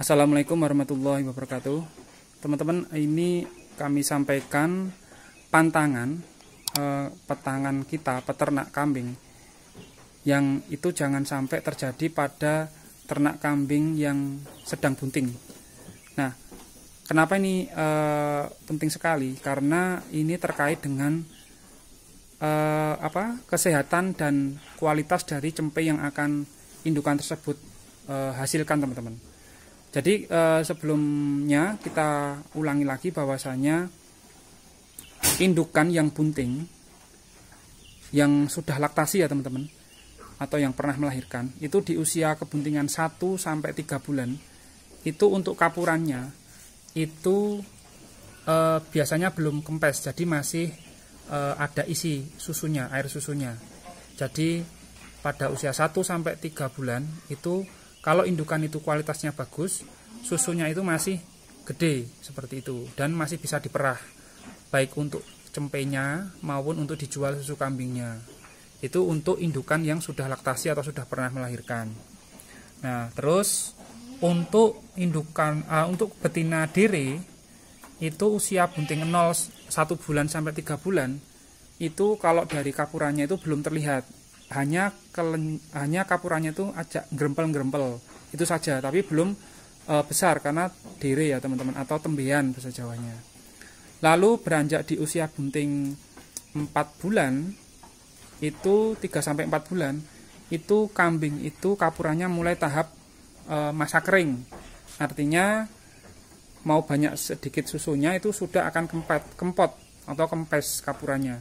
Assalamualaikum warahmatullahi wabarakatuh Teman-teman ini kami sampaikan pantangan eh, petangan kita peternak kambing yang itu jangan sampai terjadi pada ternak kambing yang sedang bunting Nah kenapa ini eh, penting sekali karena ini terkait dengan eh, apa kesehatan dan kualitas dari cempe yang akan indukan tersebut eh, hasilkan teman-teman jadi eh, sebelumnya kita ulangi lagi bahwasanya indukan yang bunting yang sudah laktasi ya teman-teman atau yang pernah melahirkan itu di usia kebuntingan 1 sampai 3 bulan itu untuk kapurannya itu eh, biasanya belum kempes jadi masih eh, ada isi susunya air susunya jadi pada usia 1 sampai 3 bulan itu kalau indukan itu kualitasnya bagus, susunya itu masih gede seperti itu dan masih bisa diperah baik untuk cempenya maupun untuk dijual susu kambingnya. Itu untuk indukan yang sudah laktasi atau sudah pernah melahirkan. Nah, terus untuk indukan uh, untuk betina diri itu usia bunting 0 1 bulan sampai 3 bulan itu kalau dari kapurannya itu belum terlihat hanya kelen, hanya kapurannya itu agak grempel-grempel itu saja tapi belum e, besar karena dire ya teman-teman atau tembian bahasa Jawanya lalu beranjak di usia bunting 4 bulan itu 3 sampai 4 bulan itu kambing itu kapurannya mulai tahap e, masa kering artinya mau banyak sedikit susunya itu sudah akan kempet kempot atau kempes kapurannya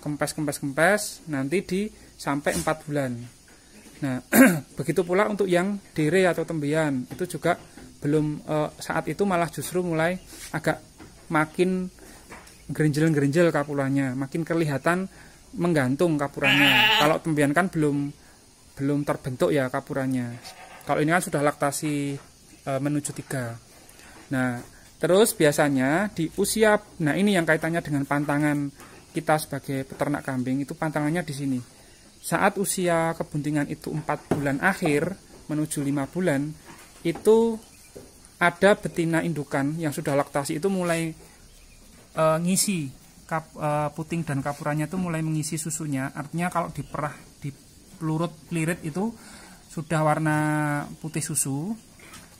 kempes kempes kempes nanti di sampai 4 bulan. Nah, begitu pula untuk yang dire atau tembian itu juga belum e, saat itu malah justru mulai agak makin gerinjel-gerinjel kapulannya, makin kelihatan menggantung kapurannya. Kalau tembian kan belum belum terbentuk ya kapurannya. Kalau ini kan sudah laktasi e, menuju tiga. Nah, terus biasanya di usia nah ini yang kaitannya dengan pantangan kita sebagai peternak kambing itu pantangannya di sini saat usia kebuntingan itu 4 bulan akhir menuju 5 bulan, itu ada betina indukan yang sudah laktasi itu mulai e, ngisi kap, e, puting dan kapurannya itu mulai mengisi susunya. Artinya kalau diperah di pelurut lirit itu sudah warna putih susu.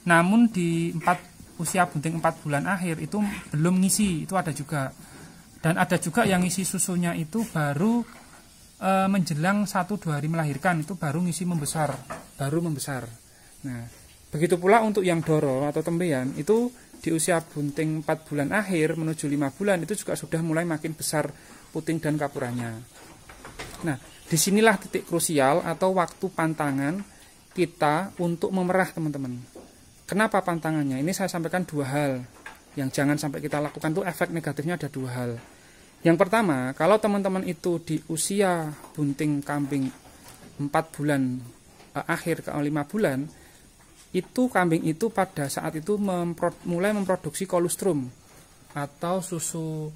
Namun di 4 usia bunting 4 bulan akhir itu belum ngisi, itu ada juga. Dan ada juga yang ngisi susunya itu baru e, menjelang 1-2 hari melahirkan itu baru ngisi membesar, baru membesar. Nah, begitu pula untuk yang doro atau tembean itu di usia bunting 4 bulan akhir menuju 5 bulan itu juga sudah mulai makin besar puting dan kapurannya. Nah, disinilah titik krusial atau waktu pantangan kita untuk memerah teman-teman. Kenapa pantangannya? Ini saya sampaikan dua hal. Yang jangan sampai kita lakukan tuh efek negatifnya ada dua hal. Yang pertama, kalau teman-teman itu di usia bunting kambing 4 bulan eh, akhir ke 5 bulan, itu kambing itu pada saat itu mempro mulai memproduksi kolostrum atau susu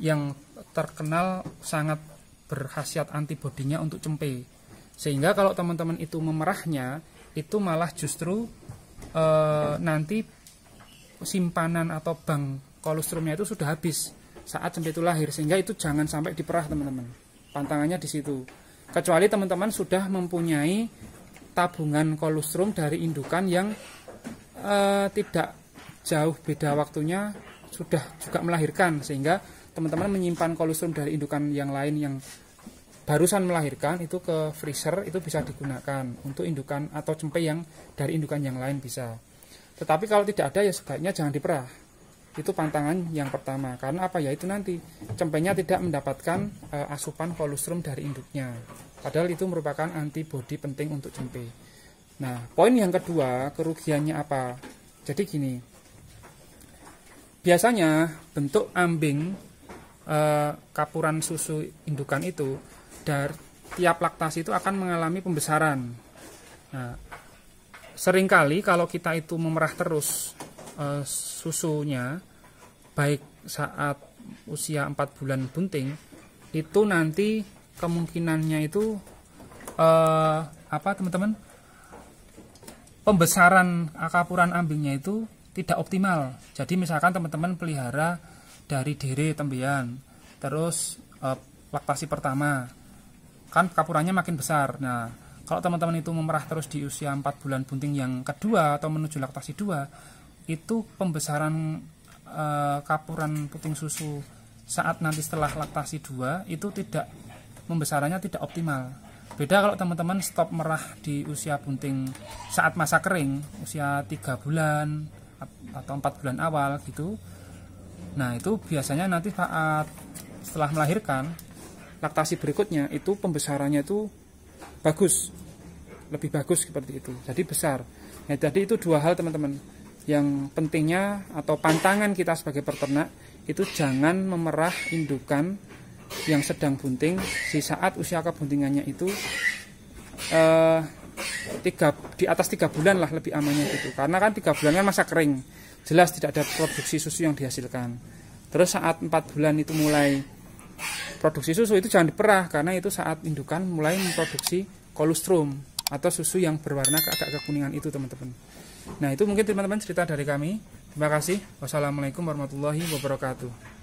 yang terkenal sangat berkhasiat antibodinya untuk cempe. Sehingga kalau teman-teman itu memerahnya, itu malah justru eh, nanti simpanan atau bank kolostrumnya itu sudah habis saat cempe itu lahir sehingga itu jangan sampai diperah teman-teman pantangannya di situ kecuali teman-teman sudah mempunyai tabungan kolostrum dari indukan yang e, tidak jauh beda waktunya sudah juga melahirkan sehingga teman-teman menyimpan kolostrum dari indukan yang lain yang barusan melahirkan itu ke freezer itu bisa digunakan untuk indukan atau cempe yang dari indukan yang lain bisa. Tetapi kalau tidak ada ya sebaiknya jangan diperah itu pantangan yang pertama karena apa ya itu nanti cempenya tidak mendapatkan e, asupan kolostrum dari induknya padahal itu merupakan antibodi penting untuk cempe nah poin yang kedua kerugiannya apa jadi gini biasanya bentuk ambing e, kapuran susu indukan itu dari tiap laktasi itu akan mengalami pembesaran nah, seringkali kalau kita itu memerah terus Eh, susunya baik saat usia 4 bulan bunting itu nanti kemungkinannya itu uh, apa teman-teman pembesaran akapuran ambingnya itu tidak optimal jadi misalkan teman-teman pelihara dari diri tembian terus uh, laktasi pertama kan kapurannya makin besar nah kalau teman-teman itu memerah terus di usia 4 bulan bunting yang kedua atau menuju laktasi 2 itu pembesaran e, kapuran puting susu saat nanti setelah laktasi 2 itu tidak membesarannya tidak optimal beda kalau teman-teman stop merah di usia bunting saat masa kering usia 3 bulan atau 4 bulan awal gitu nah itu biasanya nanti saat setelah melahirkan laktasi berikutnya itu pembesarannya itu bagus lebih bagus seperti itu jadi besar ya nah, jadi itu dua hal teman-teman yang pentingnya atau pantangan kita sebagai peternak itu jangan memerah indukan yang sedang bunting di saat usia kebuntingannya itu eh, tiga di atas tiga bulan lah lebih amannya gitu karena kan tiga bulan kan masa kering jelas tidak ada produksi susu yang dihasilkan terus saat empat bulan itu mulai produksi susu itu jangan diperah karena itu saat indukan mulai memproduksi kolostrum atau susu yang berwarna agak kekuningan itu teman-teman Nah itu mungkin teman-teman cerita dari kami. Terima kasih. Wassalamualaikum warahmatullahi wabarakatuh.